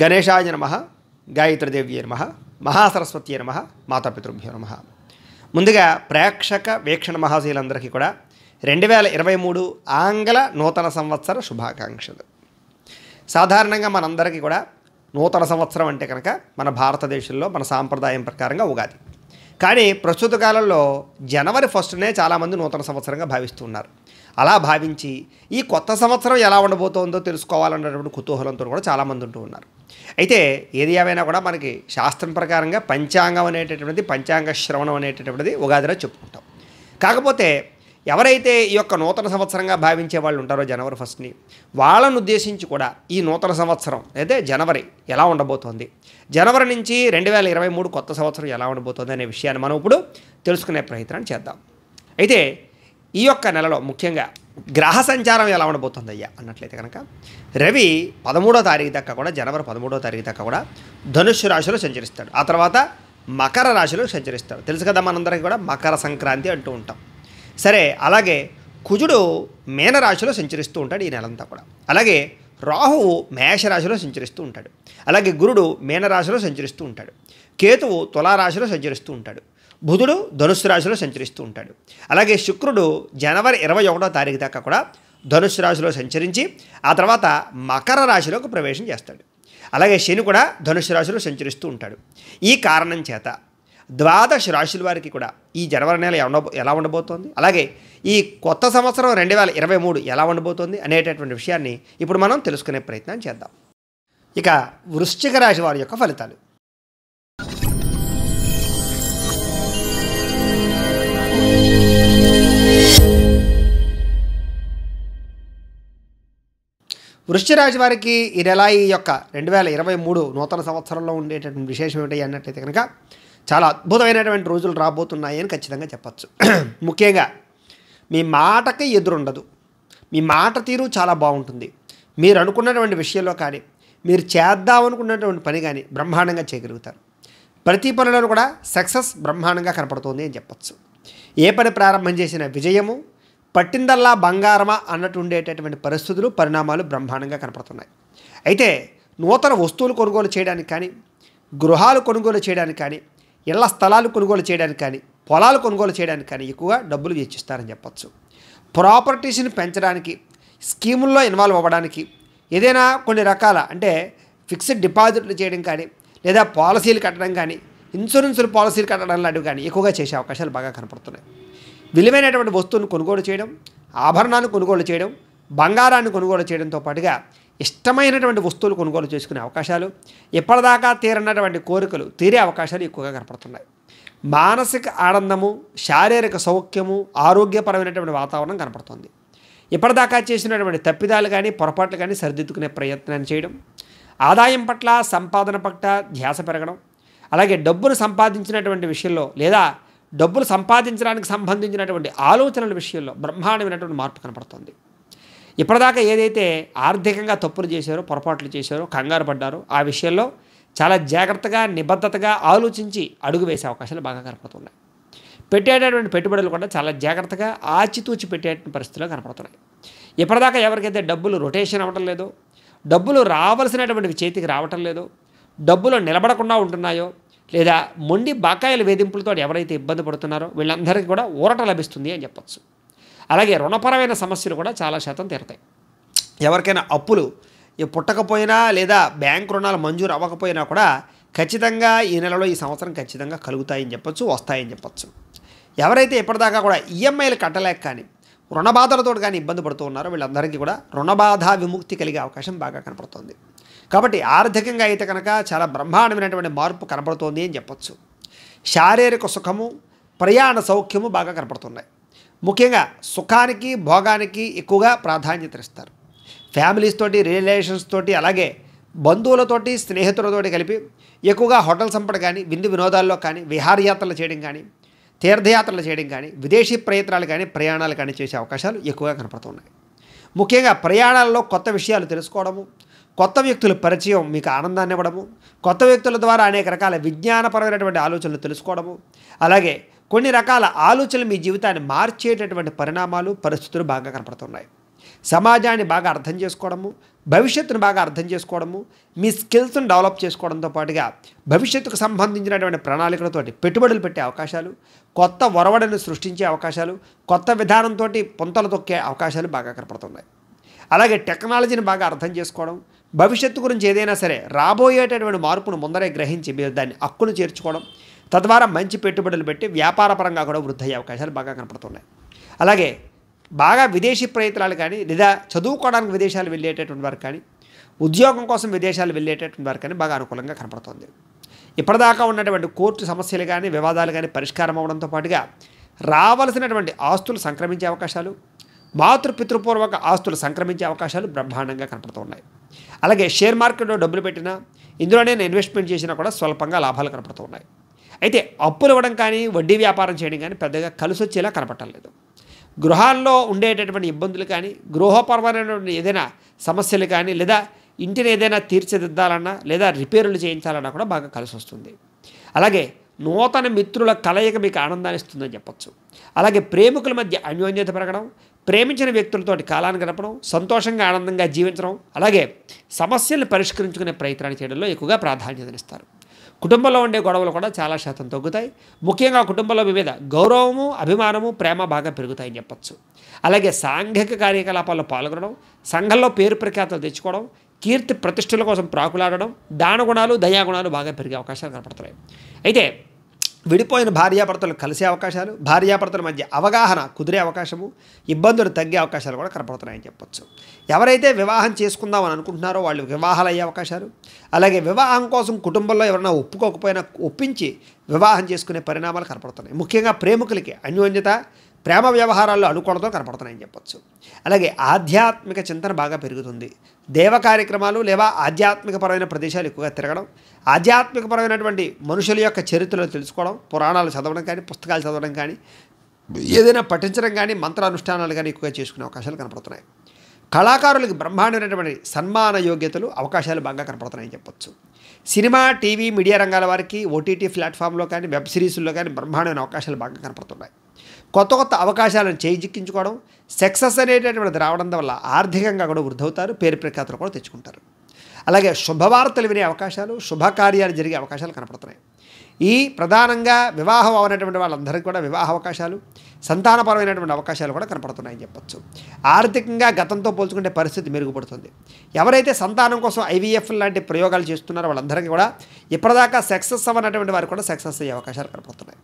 గణేశాయ నమ గాయత్రిదేవ్యే నమ మహాసరస్వతి నమ మాతాపితృభ్యో నమ ముందుగా ప్రేక్షక వీక్షణ మహాశీలందరికీ కూడా రెండు వేల ఇరవై మూడు ఆంగ్ల నూతన సంవత్సర శుభాకాంక్షలు సాధారణంగా మనందరికీ కూడా నూతన సంవత్సరం అంటే కనుక మన భారతదేశంలో మన సాంప్రదాయం ప్రకారంగా ఉగాది కానీ ప్రస్తుత కాలంలో జనవరి ఫస్ట్నే చాలామంది నూతన సంవత్సరంగా భావిస్తున్నారు అలా భావించి ఈ కొత్త సంవత్సరం ఎలా ఉండబోతోందో తెలుసుకోవాలన్నటువంటి కుతూహలంతో కూడా చాలామంది ఉంటూ ఉన్నారు అయితే ఏది ఏమైనా కూడా మనకి శాస్త్రం ప్రకారంగా పంచాంగం అనేటటువంటిది పంచాంగ శ్రవణం అనేటటువంటిది ఉగాదిలో చెప్పుకుంటాం కాకపోతే ఎవరైతే ఈ యొక్క నూతన సంవత్సరంగా భావించే వాళ్ళు ఉంటారో జనవరి ఫస్ట్ని వాళ్ళను ఉద్దేశించి కూడా ఈ నూతన సంవత్సరం అయితే జనవరి ఎలా ఉండబోతోంది జనవరి నుంచి రెండు వేల ఇరవై మూడు కొత్త సంవత్సరం ఎలా ఉండబోతోంది అనే విషయాన్ని మనం ఇప్పుడు తెలుసుకునే ప్రయత్నం చేద్దాం అయితే ఈ యొక్క నెలలో ముఖ్యంగా గ్రహ సంచారం ఎలా ఉండబోతుంది అయ్యా అన్నట్లయితే కనుక రవి పదమూడో తారీఖు దాకా కూడా జనవరి పదమూడో తారీఖు దాకా కూడా ధనుస్సు రాశిలో సంచరిస్తాడు ఆ తర్వాత మకర రాశిలో సంచరిస్తాడు తెలుసు కదా మనందరికీ కూడా మకర సంక్రాంతి అంటూ ఉంటాం సరే అలాగే కుజుడు మీనరాశిలో సంచరిస్తూ ఉంటాడు ఈ నెలంతా కూడా అలాగే రాహువు మేషరాశిలో సంచరిస్తూ ఉంటాడు అలాగే గురుడు మీనరాశిలో సంచరిస్తూ ఉంటాడు కేతువు తులారాశిలో సంచరిస్తూ ఉంటాడు బుధుడు ధనుసు రాశిలో సంచరిస్తూ ఉంటాడు అలాగే శుక్రుడు జనవరి ఇరవై ఒకటో తారీఖు దాకా కూడా ధనుసు రాశిలో సంచరించి ఆ తర్వాత మకర రాశిలోకి ప్రవేశం చేస్తాడు అలాగే శని కూడా ధనుసు రాశిలో సంచరిస్తూ ఉంటాడు ఈ కారణం చేత ద్వాదశ రాశుల వారికి కూడా ఈ జనవరి నెల ఎలా ఉండబోతోంది అలాగే ఈ కొత్త సంవత్సరం రెండు వేల ఇరవై మూడు ఎలా ఉండబోతోంది అనేటటువంటి విషయాన్ని ఇప్పుడు మనం తెలుసుకునే ప్రయత్నం చేద్దాం ఇక వృశ్చిక రాశి వారి యొక్క ఫలితాలు వృష్టిరాజు వారికి ఈ నెల ఈ యొక్క రెండు వేల ఇరవై మూడు నూతన సంవత్సరంలో ఉండేటటువంటి విశేషం ఏమిటి అన్నట్లయితే కనుక చాలా అద్భుతమైనటువంటి రోజులు రాబోతున్నాయి అని ఖచ్చితంగా చెప్పచ్చు ముఖ్యంగా మీ మాటకి ఎదురుండదు మీ మాట తీరు చాలా బాగుంటుంది మీరు అనుకున్నటువంటి విషయంలో కానీ మీరు చేద్దాం అనుకున్నటువంటి పని కానీ బ్రహ్మాండంగా చేయగలుగుతారు ప్రతి పనిలోనూ కూడా సక్సెస్ బ్రహ్మాండంగా కనపడుతుంది అని చెప్పచ్చు ఏ పని ప్రారంభం చేసిన విజయము పట్టిందల్లా బంగారమా అన్నట్టు ఉండేటటువంటి పరిస్థితులు పరిణామాలు బ్రహ్మాండంగా కనపడుతున్నాయి అయితే నూతన వస్తువులు కొనుగోలు చేయడానికి కానీ గృహాలు కొనుగోలు చేయడానికి కానీ ఇళ్ల స్థలాలు కొనుగోలు చేయడానికి కానీ పొలాలు కొనుగోలు చేయడానికి కానీ ఎక్కువగా డబ్బులు తెచ్చిస్తారని చెప్పచ్చు ప్రాపర్టీస్ని పెంచడానికి స్కీముల్లో ఇన్వాల్వ్ అవ్వడానికి ఏదైనా కొన్ని రకాల అంటే ఫిక్స్డ్ డిపాజిట్లు చేయడం కానీ లేదా పాలసీలు కట్టడం కానీ ఇన్సూరెన్సులు పాలసీలు కట్టడం లాంటివి కానీ ఎక్కువగా చేసే అవకాశాలు బాగా కనపడుతున్నాయి విలువైనటువంటి వస్తువును కొనుగోలు చేయడం ఆభరణాన్ని కొనుగోలు చేయడం బంగారాన్ని కొనుగోలు చేయడంతో పాటుగా ఇష్టమైనటువంటి వస్తువులు కొనుగోలు చేసుకునే అవకాశాలు ఎప్పటిదాకా తీరన్నటువంటి కోరికలు తీరే అవకాశాలు ఎక్కువగా కనపడుతున్నాయి మానసిక ఆనందము శారీరక సౌఖ్యము ఆరోగ్యపరమైనటువంటి వాతావరణం కనపడుతుంది ఇప్పటిదాకా చేసినటువంటి తప్పిదాలు కానీ పొరపాట్లు కానీ సరిదిద్దుకునే ప్రయత్నాన్ని చేయడం ఆదాయం పట్ల సంపాదన పట్ల ధ్యాస పెరగడం అలాగే డబ్బును సంపాదించినటువంటి విషయంలో లేదా డబ్బులు సంపాదించడానికి సంబంధించినటువంటి ఆలోచనల విషయంలో బ్రహ్మాండమైనటువంటి మార్పు కనపడుతుంది ఇప్పటిదాకా ఏదైతే ఆర్థికంగా తప్పులు చేశారో పొరపాట్లు చేశారో కంగారు పడ్డారో ఆ విషయంలో చాలా జాగ్రత్తగా నిబద్ధతగా ఆలోచించి అడుగు వేసే అవకాశాలు బాగా కనపడుతున్నాయి పెట్టేటటువంటి పెట్టుబడులు కూడా చాలా జాగ్రత్తగా ఆచితూచి పెట్టేటువంటి పరిస్థితులు కనపడుతున్నాయి ఇప్పటిదాకా ఎవరికైతే డబ్బులు రొటేషన్ అవ్వటం లేదో డబ్బులు రావలసినటువంటి చేతికి రావటం లేదో డబ్బులు నిలబడకుండా ఉంటున్నాయో లేదా మొండి బకాయిల వేధింపులతో ఎవరైతే ఇబ్బంది పడుతున్నారో వీళ్ళందరికీ కూడా ఊరట లభిస్తుంది అని చెప్పచ్చు అలాగే రుణపరమైన సమస్యలు కూడా చాలా శాతం తీరతాయి ఎవరికైనా అప్పులు పుట్టకపోయినా లేదా బ్యాంక్ రుణాలు మంజూరు అవ్వకపోయినా కూడా ఖచ్చితంగా ఈ నెలలో ఈ సంవత్సరం ఖచ్చితంగా కలుగుతాయని చెప్పొచ్చు వస్తాయని చెప్పచ్చు ఎవరైతే ఇప్పటిదాకా కూడా ఈఎంఐలు కట్టలేక కానీ రుణబాధలతో కానీ ఇబ్బంది పడుతూ ఉన్నారో వీళ్ళందరికీ కూడా రుణబాధ విముక్తి కలిగే అవకాశం బాగా కనపడుతుంది కాబట్టి ఆర్థికంగా అయితే కనుక చాలా బ్రహ్మాండమైనటువంటి మార్పు కనపడుతోంది అని చెప్పచ్చు శారీరక సుఖము ప్రయాణ సౌఖ్యము బాగా కనపడుతున్నాయి ముఖ్యంగా సుఖానికి భోగానికి ఎక్కువగా ప్రాధాన్యత ఇస్తారు ఫ్యామిలీస్ తోటి రిలేషన్స్ తోటి అలాగే బంధువులతోటి స్నేహితులతోటి కలిపి ఎక్కువగా హోటల్ సంపడ కానీ విందు వినోదాల్లో కానీ విహారయాత్రలు చేయడం కానీ తీర్థయాత్రలు చేయడం కానీ విదేశీ ప్రయత్నాలు కానీ ప్రయాణాలు కానీ చేసే అవకాశాలు ఎక్కువగా కనపడుతున్నాయి ముఖ్యంగా ప్రయాణాల్లో కొత్త విషయాలు తెలుసుకోవడము కొత్త వ్యక్తుల పరిచయం మీకు ఆనందాన్ని ఇవ్వడము కొత్త వ్యక్తుల ద్వారా అనేక రకాల విజ్ఞానపరమైనటువంటి ఆలోచనలు తెలుసుకోవడము అలాగే కొన్ని రకాల ఆలోచనలు మీ జీవితాన్ని మార్చేటటువంటి పరిణామాలు పరిస్థితులు బాగా కనపడుతున్నాయి సమాజాన్ని బాగా అర్థం చేసుకోవడము భవిష్యత్తును బాగా అర్థం చేసుకోవడము మీ స్కిల్స్ను డెవలప్ చేసుకోవడంతో పాటుగా భవిష్యత్తుకు సంబంధించినటువంటి ప్రణాళికలతో పెట్టుబడులు పెట్టే అవకాశాలు కొత్త ఒరవడను సృష్టించే అవకాశాలు కొత్త విధానంతో పొంతలు తొక్కే అవకాశాలు బాగా కనపడుతున్నాయి అలాగే టెక్నాలజీని బాగా అర్థం చేసుకోవడం భవిష్యత్తు గురించి ఏదైనా సరే రాబోయేటటువంటి మార్పును ముందరే గ్రహించి మీరు దాన్ని హక్కును చేర్చుకోవడం తద్వారా మంచి పెట్టుబడులు పెట్టి వ్యాపారపరంగా కూడా వృద్ధి అయ్యే అవకాశాలు బాగా కనపడుతున్నాయి అలాగే బాగా విదేశీ ప్రయత్నాలు కానీ లేదా చదువుకోవడానికి విదేశాలు వెళ్ళేటటువంటి వారు కానీ ఉద్యోగం కోసం విదేశాలు వెళ్ళేటటువంటి వారు కానీ బాగా అనుకూలంగా కనపడుతుంది ఇప్పటిదాకా ఉన్నటువంటి కోర్టు సమస్యలు కానీ వివాదాలు కానీ పరిష్కారం అవడంతో పాటుగా రావలసినటువంటి ఆస్తులు సంక్రమించే అవకాశాలు మాతృపితృపూర్వక ఆస్తులు సంక్రమించే అవకాశాలు బ్రహ్మాండంగా కనపడుతున్నాయి అలాగే షేర్ మార్కెట్లో డబ్బులు పెట్టినా ఇందులో నేను ఇన్వెస్ట్మెంట్ చేసినా కూడా స్వల్పంగా లాభాలు కనపడుతూ ఉన్నాయి అయితే అప్పులు ఇవ్వడం కానీ వడ్డీ వ్యాపారం చేయడం కానీ పెద్దగా కలిసి వచ్చేలా కనపడటం లేదు గృహాల్లో ఉండేటటువంటి ఇబ్బందులు కానీ గృహపరమైనటువంటి ఏదైనా సమస్యలు కానీ లేదా ఇంటిని ఏదైనా తీర్చిదిద్దాలన్నా లేదా రిపేర్లు చేయించాలన్నా కూడా బాగా కలిసి వస్తుంది అలాగే నూతన మిత్రుల కలయిక మీకు ఆనందాన్ని ఇస్తుందని చెప్పచ్చు అలాగే ప్రేమికుల మధ్య అన్యోన్యత పెరగడం ప్రేమించిన వ్యక్తులతోటి కాలాన్ని గడపడం సంతోషంగా ఆనందంగా జీవించడం అలాగే సమస్యలను పరిష్కరించుకునే ప్రయత్నాలు చేయడంలో ఎక్కువగా ప్రాధాన్యతనిస్తారు కుటుంబంలో ఉండే గొడవలు కూడా చాలా శాతం తగ్గుతాయి ముఖ్యంగా కుటుంబంలో వివిధ గౌరవము అభిమానము ప్రేమ బాగా పెరుగుతాయని చెప్పచ్చు అలాగే సాంఘిక కార్యకలాపాల్లో పాల్గొనడం సంఘంలో పేరు ప్రఖ్యాతలు తెచ్చుకోవడం కీర్తి ప్రతిష్టల కోసం ప్రాకులాడడం దానగుణాలు దయాగుణాలు బాగా పెరిగే అవకాశాలు కనపడుతున్నాయి అయితే విడిపోయిన భార్యాభర్తలు కలిసే అవకాశాలు భార్యాభర్తల మధ్య అవగాహన కుదిరే అవకాశము ఇబ్బందులు తగ్గే అవకాశాలు కూడా కనపడుతున్నాయని చెప్పొచ్చు ఎవరైతే వివాహం చేసుకుందామని అనుకుంటున్నారో వాళ్ళు వివాహాలు అయ్యే అవకాశాలు అలాగే వివాహం కోసం కుటుంబంలో ఎవరైనా ఒప్పుకోకపోయినా ఒప్పించి వివాహం చేసుకునే పరిణామాలు కనపడుతున్నాయి ముఖ్యంగా ప్రేమికులకి అన్యోన్యత ప్రేమ వ్యవహారాల్లో అనుకూలతో కనపడుతున్నాయని చెప్పచ్చు అలాగే ఆధ్యాత్మిక చింతన బాగా పెరుగుతుంది దేవ కార్యక్రమాలు లేదా ఆధ్యాత్మికపరమైన ప్రదేశాలు ఎక్కువగా తిరగడం ఆధ్యాత్మికపరమైనటువంటి మనుషుల యొక్క చరిత్రలు తెలుసుకోవడం పురాణాలు చదవడం కానీ పుస్తకాలు చదవడం కానీ ఏదైనా పఠించడం కానీ మంత్రానుష్ఠానాలు కానీ ఎక్కువగా చేసుకునే అవకాశాలు కనపడుతున్నాయి కళాకారులకు బ్రహ్మాండమైనటువంటి సన్మాన యోగ్యతలు అవకాశాలు బాగా కనపడుతున్నాయని చెప్పొచ్చు సినిమా టీవీ మీడియా రంగాల వారికి ఓటీటీ ప్లాట్ఫామ్లో కానీ వెబ్ సిరీస్లో కానీ బ్రహ్మాండమైన అవకాశాలు బాగా కనపడుతున్నాయి కొత్త కొత్త అవకాశాలను చేయిజిక్కించుకోవడం సక్సెస్ అనేటటువంటిది రావడం వల్ల ఆర్థికంగా కూడా వృద్ధవుతారు పేరు ప్రఖ్యాతలు కూడా తెచ్చుకుంటారు అలాగే శుభవార్తలు వినే అవకాశాలు శుభకార్యాలు జరిగే అవకాశాలు కనపడుతున్నాయి ఈ ప్రధానంగా వివాహం అవనటువంటి వాళ్ళందరికీ కూడా వివాహ అవకాశాలు సంతానపరమైనటువంటి అవకాశాలు కూడా కనపడుతున్నాయని చెప్పచ్చు ఆర్థికంగా గతంతో పోల్చుకుంటే పరిస్థితి మెరుగుపడుతుంది ఎవరైతే సంతానం కోసం ఐవీఎఫ్ లాంటి ప్రయోగాలు చేస్తున్నారో వాళ్ళందరికీ కూడా ఇప్పటిదాకా సక్సెస్ అవ్వనటువంటి వారు కూడా సక్సెస్ అయ్యే అవకాశాలు కనపడుతున్నాయి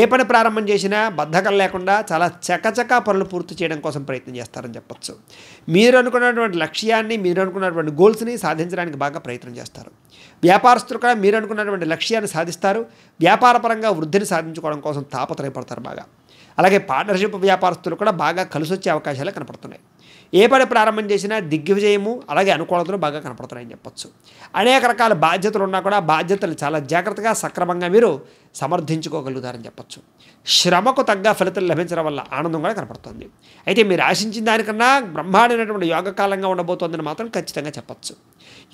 ఏ పని ప్రారంభం చేసినా బద్ధకం లేకుండా చాలా చకచకా పనులు పూర్తి చేయడం కోసం ప్రయత్నం చేస్తారని చెప్పచ్చు మీరు అనుకున్నటువంటి లక్ష్యాన్ని మీరు అనుకున్నటువంటి గోల్స్ని సాధించడానికి బాగా ప్రయత్నం చేస్తారు వ్యాపారస్తులు కూడా మీరు అనుకున్నటువంటి లక్ష్యాన్ని సాధిస్తారు వ్యాపారపరంగా వృద్ధిని సాధించుకోవడం కోసం తాపత్రయపడతారు బాగా అలాగే పార్ట్నర్షిప్ వ్యాపారస్తులు కూడా బాగా కలిసొచ్చే అవకాశాలు కనపడుతున్నాయి ఏ పని ప్రారంభం చేసినా దిగ్విజయము అలాగే అనుకూలతలు బాగా కనపడుతున్నాయని చెప్పచ్చు అనేక రకాల బాధ్యతలు ఉన్నా కూడా బాధ్యతలు చాలా జాగ్రత్తగా సక్రమంగా మీరు సమర్థించుకోగలుగుతారని చెప్పచ్చు శ్రమకు తగ్గ ఫలితం లభించడం వల్ల ఆనందం కూడా కనపడుతుంది అయితే మీరు ఆశించిన దానికన్నా బ్రహ్మాండమైనటువంటి యోగకాలంగా ఉండబోతోందని మాత్రం ఖచ్చితంగా చెప్పచ్చు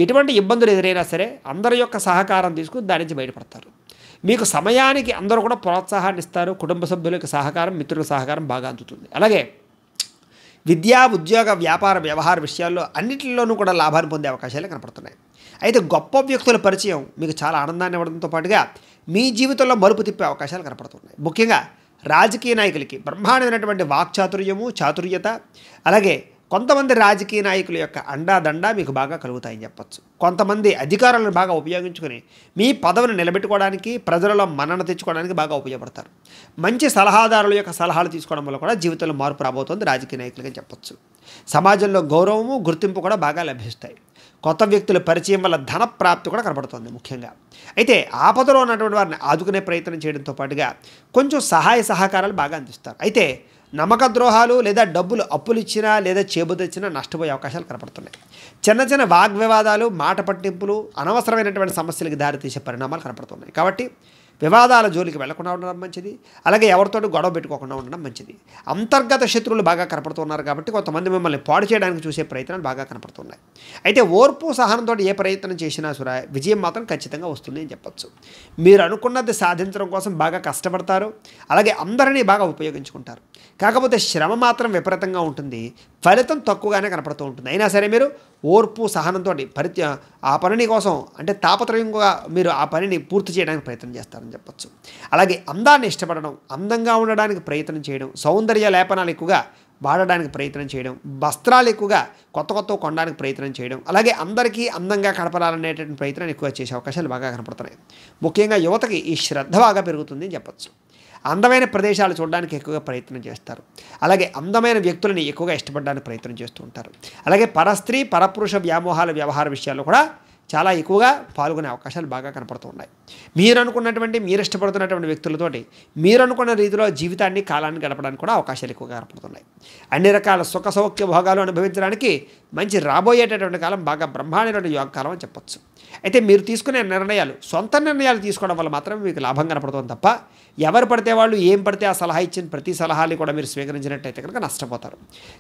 ఎటువంటి ఇబ్బందులు ఎదురైనా సరే అందరి యొక్క సహకారం తీసుకుని దాని నుంచి బయటపడతారు మీకు సమయానికి అందరూ కూడా ప్రోత్సాహాన్ని ఇస్తారు కుటుంబ సభ్యులకు సహకారం మిత్రుల సహకారం బాగా అందుతుంది అలాగే విద్యా ఉద్యోగ వ్యాపార వ్యవహార విషయాల్లో అన్నింటిలోనూ కూడా లాభాన్ని పొందే అవకాశాలే కనపడుతున్నాయి అయితే గొప్ప వ్యక్తుల పరిచయం మీకు చాలా ఆనందాన్ని ఇవ్వడంతో పాటుగా మీ జీవితంలో మలుపు తిప్పే అవకాశాలు కనపడుతున్నాయి ముఖ్యంగా రాజకీయ నాయకులకి బ్రహ్మాండమైనటువంటి వాక్చాతుర్యము చాతుర్యత అలాగే కొంతమంది రాజకీయ నాయకుల యొక్క అండాదండా మీకు బాగా కలుగుతాయని చెప్పచ్చు కొంతమంది అధికారులను బాగా ఉపయోగించుకుని మీ పదవిని నిలబెట్టుకోవడానికి ప్రజలలో మన్నన తెచ్చుకోవడానికి బాగా ఉపయోగపడతారు మంచి సలహాదారుల యొక్క సలహాలు తీసుకోవడం వల్ల కూడా జీవితంలో మార్పు రాబోతోంది రాజకీయ నాయకులకి చెప్పచ్చు సమాజంలో గౌరవము గుర్తింపు కూడా బాగా లభిస్తాయి కొత్త వ్యక్తుల పరిచయం వల్ల ధన ప్రాప్తి కూడా కనబడుతుంది ముఖ్యంగా అయితే ఆపదలో ఉన్నటువంటి వారిని ఆదుకునే ప్రయత్నం చేయడంతో పాటుగా కొంచెం సహాయ సహకారాలు బాగా అందిస్తారు అయితే నమ్మక ద్రోహాలు లేదా డబ్బులు అప్పులు ఇచ్చినా లేదా చేబుదొచ్చినా నష్టపోయే అవకాశాలు కనపడుతున్నాయి చిన్న చిన్న వాగ్వివాదాలు మాట పట్టింపులు అనవసరమైనటువంటి సమస్యలకు దారితీసే పరిణామాలు కనపడుతున్నాయి కాబట్టి వివాదాల జోలికి వెళ్లకుండా ఉండడం మంచిది అలాగే ఎవరితో గొడవ పెట్టుకోకుండా ఉండడం మంచిది అంతర్గత శత్రువులు బాగా కనపడుతున్నారు కాబట్టి కొంతమంది మిమ్మల్ని పాడు చేయడానికి చూసే ప్రయత్నాలు బాగా కనపడుతున్నాయి అయితే ఓర్పు సహనంతో ఏ ప్రయత్నం చేసినా సురా విజయం మాత్రం ఖచ్చితంగా వస్తుంది అని చెప్పచ్చు మీరు అనుకున్నది సాధించడం కోసం బాగా కష్టపడతారు అలాగే అందరినీ బాగా ఉపయోగించుకుంటారు కాకపోతే శ్రమ మాత్రం విపరీతంగా ఉంటుంది ఫలితం తక్కువగానే కనపడుతూ ఉంటుంది అయినా సరే మీరు ఓర్పు సహనంతో పరిత్య ఆ పనిని కోసం అంటే తాపత్రయంగా మీరు ఆ పనిని పూర్తి చేయడానికి ప్రయత్నం చేస్తారని చెప్పచ్చు అలాగే అందాన్ని ఇష్టపడడం అందంగా ఉండడానికి ప్రయత్నం చేయడం సౌందర్య లేపనాలు ఎక్కువగా వాడడానికి ప్రయత్నం చేయడం వస్త్రాలు ఎక్కువగా కొత్త కొత్త కొనడానికి ప్రయత్నం చేయడం అలాగే అందరికీ అందంగా కనపడాలనేటువంటి ప్రయత్నం ఎక్కువ చేసే అవకాశాలు బాగా కనపడుతున్నాయి ముఖ్యంగా యువతకి ఈ శ్రద్ధ బాగా పెరుగుతుంది అని చెప్పచ్చు అందమైన ప్రదేశాలు చూడడానికి ఎక్కువగా ప్రయత్నం చేస్తారు అలాగే అందమైన వ్యక్తులని ఎక్కువగా ఇష్టపడడానికి ప్రయత్నం చేస్తూ ఉంటారు అలాగే పరస్త్రీ పరపురుష వ్యామోహాల వ్యవహార విషయాలు కూడా చాలా ఎక్కువగా పాల్గొనే అవకాశాలు బాగా కనపడుతూ ఉన్నాయి మీరు అనుకున్నటువంటి మీరు ఇష్టపడుతున్నటువంటి వ్యక్తులతోటి మీరు అనుకున్న రీతిలో జీవితాన్ని కాలాన్ని గడపడానికి కూడా అవకాశాలు ఎక్కువగా కనపడుతున్నాయి అన్ని రకాల సుఖ సౌఖ్య భోగాలు అనుభవించడానికి మంచి రాబోయేటటువంటి కాలం బాగా బ్రహ్మాండమైన కాలం అని చెప్పొచ్చు అయితే మీరు తీసుకునే నిర్ణయాలు సొంత నిర్ణయాలు తీసుకోవడం వల్ల మాత్రమే మీకు లాభం కనపడుతుంది తప్ప ఎవరు పడితే వాళ్ళు ఏం పడితే ఆ సలహా ఇచ్చిన ప్రతి సలహాలు కూడా మీరు స్వీకరించినట్టయితే కనుక నష్టపోతారు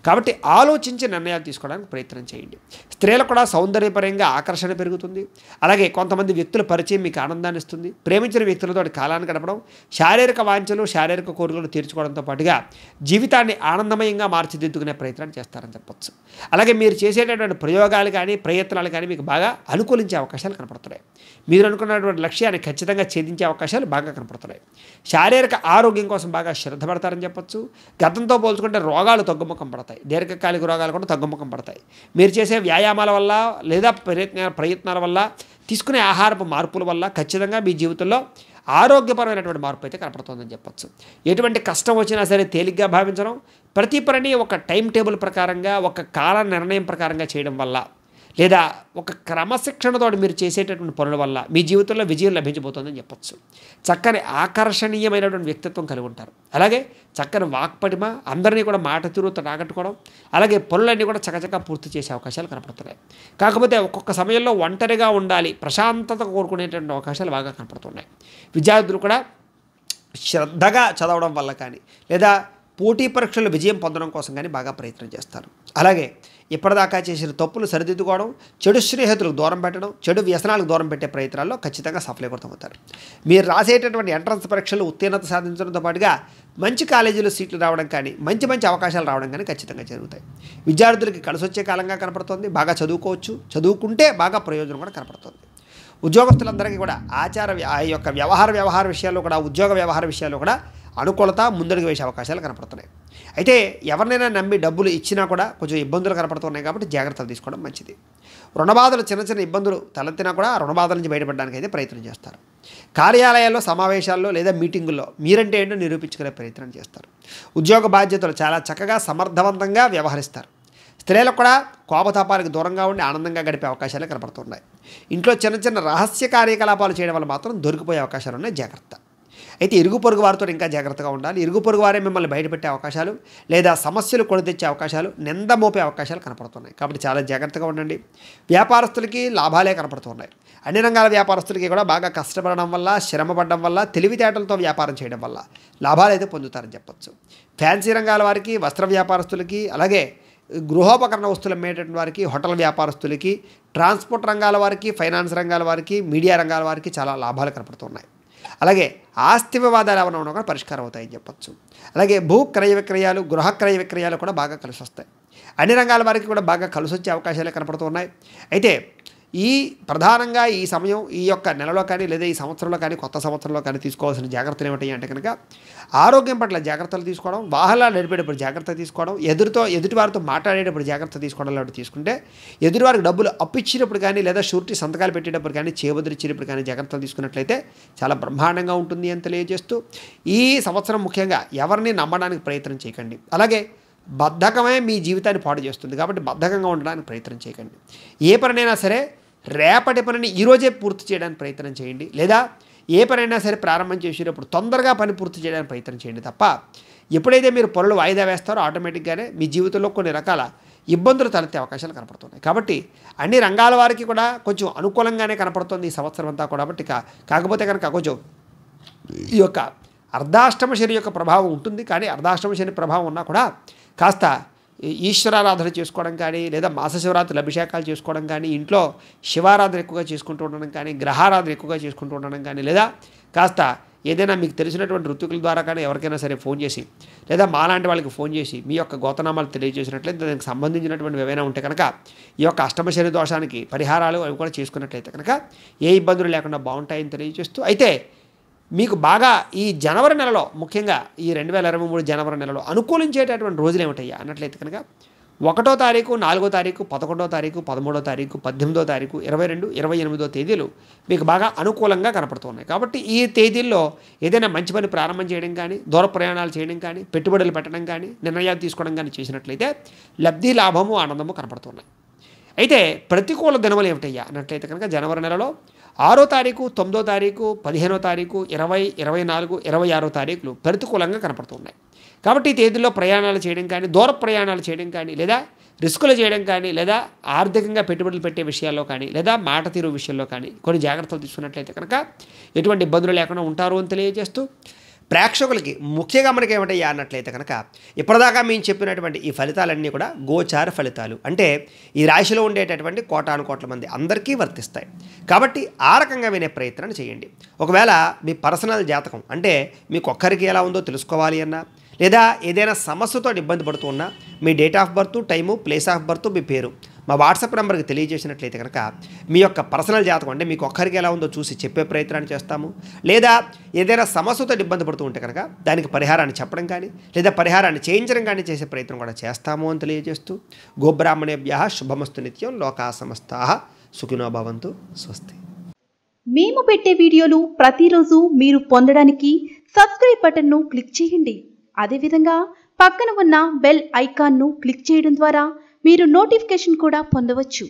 కాబట్టి ఆలోచించి నిర్ణయాలు తీసుకోవడానికి ప్రయత్నం చేయండి స్త్రీలు కూడా సౌందర్యపరంగా ఆకర్షణ పెరుగుతుంది అలాగే కొంతమంది వ్యక్తుల పరిచయం మీకు ఆనందాన్ని ఇస్తుంది ప్రేమించిన వ్యక్తులతో కాలాన్ని గడపడం శారీరక వాంఛలు శారీరక కోరికలు తీర్చుకోవడంతో పాటుగా జీవితాన్ని ఆనందమయంగా మార్చిదిద్దుకునే ప్రయత్నం చేస్తారని చెప్పొచ్చు అలాగే మీరు చేసేటటువంటి ప్రయోగాలు కానీ ప్రయత్నాలు కానీ మీకు బాగా అనుకూలించే అవకాశాలు కనపడుతున్నాయి మీరు అనుకున్నటువంటి లక్ష్యాన్ని ఖచ్చితంగా ఛేదించే అవకాశాలు బాగా కనపడుతున్నాయి శారీరక ఆరోగ్యం కోసం బాగా శ్రద్ధ పడతారని చెప్పచ్చు గతంతో పోల్చుకుంటే రోగాలు తగ్గుముఖం పడతాయి దీర్ఘకాలిక రోగాలు కూడా తగ్గుముఖం పడతాయి మీరు చేసే వ్యాయామాల వల్ల లేదా ప్రయత్న ప్రయత్నాల వల్ల తీసుకునే ఆహారపు మార్పుల వల్ల ఖచ్చితంగా మీ జీవితంలో ఆరోగ్యపరమైనటువంటి మార్పు అయితే కనపడుతుందని చెప్పచ్చు ఎటువంటి కష్టం వచ్చినా సరే తేలిగ్గా భావించడం ప్రతి పనిని ఒక టైం టేబుల్ ప్రకారంగా ఒక కాల నిర్ణయం ప్రకారంగా చేయడం వల్ల లేదా ఒక క్రమశిక్షణతో మీరు చేసేటటువంటి పనుల వల్ల మీ జీవితంలో విజయం లభించబోతోందని చెప్పచ్చు చక్కని ఆకర్షణీయమైనటువంటి వ్యక్తిత్వం కలిగి ఉంటారు అలాగే చక్కని వాక్పటిమ అందరినీ కూడా మాట తిరుగుతూ రాగట్టుకోవడం అలాగే పనులన్నీ కూడా చకచకా పూర్తి చేసే అవకాశాలు కనపడుతున్నాయి కాకపోతే ఒక్కొక్క సమయంలో ఒంటరిగా ఉండాలి ప్రశాంతత కోరుకునేటువంటి అవకాశాలు బాగా కనపడుతున్నాయి విద్యార్థులు కూడా శ్రద్ధగా చదవడం వల్ల కానీ లేదా పోటీ పరీక్షలు విజయం పొందడం కోసం కానీ బాగా ప్రయత్నం చేస్తారు అలాగే ఇప్పటిదాకా చేసిన తప్పులు సరిదిద్దుకోవడం చెడు స్నేహితులకు దూరం పెట్టడం చెడు వ్యసనాలకు దూరం పెట్టే ప్రయత్నాల్లో ఖచ్చితంగా సఫలీకృతమవుతారు మీరు రాసేటటువంటి ఎంట్రన్స్ పరీక్షలు ఉత్తీర్ణత సాధించడంతో పాటుగా మంచి కాలేజీలో సీట్లు రావడం కానీ మంచి మంచి అవకాశాలు రావడం కానీ ఖచ్చితంగా జరుగుతాయి విద్యార్థులకి కలిసి వచ్చే కాలంగా కనపడుతుంది బాగా చదువుకోవచ్చు చదువుకుంటే బాగా ప్రయోజనం కూడా కనపడుతుంది ఉద్యోగస్తులందరికీ కూడా ఆచార ఆ యొక్క వ్యవహార వ్యవహార విషయాల్లో కూడా ఉద్యోగ వ్యవహార విషయాల్లో కూడా అనుకూలత ముందడుగు వేసే అవకాశాలు కనపడుతున్నాయి అయితే ఎవరినైనా నమ్మి డబ్బులు ఇచ్చినా కూడా కొంచెం ఇబ్బందులు కనపడుతున్నాయి కాబట్టి జాగ్రత్తలు తీసుకోవడం మంచిది రుణబాధలు చిన్న చిన్న ఇబ్బందులు తలెత్తినా కూడా రుణబాధల నుంచి బయటపడడానికి అయితే ప్రయత్నం చేస్తారు కార్యాలయాల్లో సమావేశాల్లో లేదా మీటింగుల్లో మీరంటే ఏంటో నిరూపించుకునే ప్రయత్నం చేస్తారు ఉద్యోగ బాధ్యతలు చాలా చక్కగా సమర్థవంతంగా వ్యవహరిస్తారు స్త్రీలకు కూడా కోపతాపాలకు దూరంగా ఉండి ఆనందంగా గడిపే అవకాశాలు కనపడుతున్నాయి ఇంట్లో చిన్న చిన్న రహస్య కార్యకలాపాలు చేయడం వల్ల మాత్రం దొరికిపోయే అవకాశాలు ఉన్నాయి జాగ్రత్త అయితే ఇరుగు పొరుగు వారితో ఇంకా జాగ్రత్తగా ఉండాలి ఇరుగు పొరుగు వారే మిమ్మల్ని బయటపెట్టే అవకాశాలు లేదా సమస్యలు తెచ్చే అవకాశాలు నింద మోపే అవకాశాలు కనపడుతున్నాయి కాబట్టి చాలా జాగ్రత్తగా ఉండండి వ్యాపారస్తులకి లాభాలే కనపడుతున్నాయి అన్ని రంగాల వ్యాపారస్తులకి కూడా బాగా కష్టపడడం వల్ల శ్రమ పడడం వల్ల తెలివితేటలతో వ్యాపారం చేయడం వల్ల లాభాలు అయితే పొందుతారని చెప్పచ్చు ఫ్యాన్సీ రంగాల వారికి వస్త్ర వ్యాపారస్తులకి అలాగే గృహోపకరణ వస్తువులు అమ్మేటటువంటి వారికి హోటల్ వ్యాపారస్తులకి ట్రాన్స్పోర్ట్ రంగాల వారికి ఫైనాన్స్ రంగాల వారికి మీడియా రంగాల వారికి చాలా లాభాలు కనపడుతున్నాయి అలాగే ఆస్తి వివాదాలు ఏమైనా ఉన్నా కూడా పరిష్కారం అవుతాయని చెప్పచ్చు అలాగే భూ క్రయ విక్రయాలు గృహ క్రయ విక్రయాలు కూడా బాగా కలిసి వస్తాయి అన్ని రంగాల వారికి కూడా బాగా కలిసి వచ్చే అవకాశాలే కనపడుతున్నాయి అయితే ఈ ప్రధానంగా ఈ సమయం ఈ యొక్క నెలలో కానీ లేదా ఈ సంవత్సరంలో కానీ కొత్త సంవత్సరంలో కానీ తీసుకోవాల్సిన జాగ్రత్తలు ఏమిటి అంటే కనుక ఆరోగ్యం పట్ల జాగ్రత్తలు తీసుకోవడం వాహనాలు నడిపేటప్పుడు జాగ్రత్త తీసుకోవడం ఎదురుతో ఎదుటివారితో మాట్లాడేటప్పుడు జాగ్రత్త తీసుకోవడం లాంటి తీసుకుంటే ఎదురువారికి డబ్బులు అప్పిచ్చినప్పుడు కానీ లేదా షూరిటీ సంతకాలు పెట్టేటప్పుడు కానీ చేబదురిచ్చినప్పుడు కానీ జాగ్రత్తలు తీసుకున్నట్లయితే చాలా బ్రహ్మాండంగా ఉంటుంది అని తెలియజేస్తూ ఈ సంవత్సరం ముఖ్యంగా ఎవరిని నమ్మడానికి ప్రయత్నం చేయకండి అలాగే బద్ధకమే మీ జీవితాన్ని పాడు చేస్తుంది కాబట్టి బద్ధకంగా ఉండడానికి ప్రయత్నం చేయకండి ఏ పనినైనా సరే రేపటి పనిని ఈరోజే పూర్తి చేయడానికి ప్రయత్నం చేయండి లేదా ఏ పనైనా సరే ప్రారంభం చేసేటప్పుడు తొందరగా పని పూర్తి చేయడానికి ప్రయత్నం చేయండి తప్ప ఎప్పుడైతే మీరు పనులు వాయిదా వేస్తారో ఆటోమేటిక్గానే మీ జీవితంలో కొన్ని రకాల ఇబ్బందులు తలెత్తే అవకాశాలు కనపడుతున్నాయి కాబట్టి అన్ని రంగాల వారికి కూడా కొంచెం అనుకూలంగానే కనపడుతుంది ఈ సంవత్సరం అంతా కూడా కాబట్టి కాకపోతే కనుక కొంచెం ఈ యొక్క అర్ధాష్టమ శని యొక్క ప్రభావం ఉంటుంది కానీ అర్ధాష్టమ శని ప్రభావం ఉన్నా కూడా కాస్త ఈశ్వరారాధన చేసుకోవడం కానీ లేదా మాస అభిషేకాలు చేసుకోవడం కానీ ఇంట్లో శివారాధన ఎక్కువగా చేసుకుంటూ ఉండడం కానీ గ్రహారాధన ఎక్కువగా చేసుకుంటూ ఉండడం కానీ లేదా కాస్త ఏదైనా మీకు తెలిసినటువంటి ఋతుకుల ద్వారా కానీ ఎవరికైనా సరే ఫోన్ చేసి లేదా మాలాంటి వాళ్ళకి ఫోన్ చేసి మీ యొక్క గోతనామాలు తెలియజేసినట్లయితే దానికి సంబంధించినటువంటి ఏవైనా ఉంటే కనుక ఈ యొక్క అష్టమశని దోషానికి పరిహారాలు అవి కూడా చేసుకున్నట్లయితే కనుక ఏ ఇబ్బందులు లేకుండా బాగుంటాయని తెలియజేస్తూ అయితే మీకు బాగా ఈ జనవరి నెలలో ముఖ్యంగా ఈ రెండు వేల ఇరవై మూడు జనవరి నెలలో అనుకూలించేటటువంటి రోజులు ఏమిటయ్యా అన్నట్లయితే కనుక ఒకటో తారీఖు నాలుగో తారీఖు పదకొండో తారీఖు పదమూడో తారీఖు పద్దెనిమిదో తారీఖు ఇరవై రెండు ఇరవై ఎనిమిదో తేదీలు మీకు బాగా అనుకూలంగా కనపడుతున్నాయి కాబట్టి ఈ తేదీల్లో ఏదైనా మంచి పని ప్రారంభం చేయడం కానీ దూర ప్రయాణాలు చేయడం కానీ పెట్టుబడులు పెట్టడం కానీ నిర్ణయాలు తీసుకోవడం కానీ చేసినట్లయితే లబ్ధి లాభము ఆనందము కనపడుతున్నాయి అయితే ప్రతికూల దినములు ఏమిటయ్యా అన్నట్లయితే కనుక జనవరి నెలలో ఆరో తారీఖు తొమ్మిదో తారీఖు పదిహేనో తారీఖు ఇరవై ఇరవై నాలుగు ఇరవై ఆరో తారీఖులు ప్రతికూలంగా కనపడుతున్నాయి కాబట్టి ఈ ప్రయాణాలు చేయడం కానీ దూర ప్రయాణాలు చేయడం కానీ లేదా రిస్కులు చేయడం కానీ లేదా ఆర్థికంగా పెట్టుబడులు పెట్టే విషయాల్లో కానీ లేదా మాట తీరు విషయంలో కానీ కొన్ని జాగ్రత్తలు తీసుకున్నట్లయితే కనుక ఎటువంటి ఇబ్బందులు లేకుండా ఉంటారు అని తెలియజేస్తూ ప్రేక్షకులకి ముఖ్యంగా మనకి ఏమిటయ్యా అన్నట్లయితే కనుక ఇప్పటిదాకా మేము చెప్పినటువంటి ఈ ఫలితాలన్నీ కూడా గోచార ఫలితాలు అంటే ఈ రాశిలో ఉండేటటువంటి కోటాను కోట్ల మంది అందరికీ వర్తిస్తాయి కాబట్టి ఆ రకంగా వినే ప్రయత్నాన్ని చేయండి ఒకవేళ మీ పర్సనల్ జాతకం అంటే మీకు ఒక్కరికి ఎలా ఉందో తెలుసుకోవాలి అన్నా లేదా ఏదైనా సమస్యతో ఇబ్బంది పడుతున్నా మీ date of birth time place of birth మీ పేరు మా వాట్సాప్ నెంబర్కి తెలియజేసినట్లయితే కనుక మీ యొక్క పర్సనల్ జాతకం అంటే మీకు ఒక్కరికి ఎలా ఉందో చూసి చెప్పే ప్రయత్నాన్ని చేస్తాము లేదా ఏదైనా సమస్యతో ఇబ్బంది పడుతూ ఉంటే కనుక దానికి పరిహారాన్ని చెప్పడం కానీ లేదా పరిహారాన్ని చేయించడం కానీ చేసే ప్రయత్నం కూడా చేస్తాము అని తెలియజేస్తూ గోబ్రాహ్మణేభ్య శుభమస్తు నిత్యం లోకా సమస్త సుఖినో భవంతు స్వస్తి మేము పెట్టే వీడియోలు ప్రతిరోజు మీరు పొందడానికి సబ్స్క్రైబ్ బటన్ను క్లిక్ చేయండి అదేవిధంగా పక్కన ఉన్న బెల్ ఐకాన్ను క్లిక్ చేయడం ద్వారా మీరు నోటిఫికేషన్ కూడా పొందవచ్చు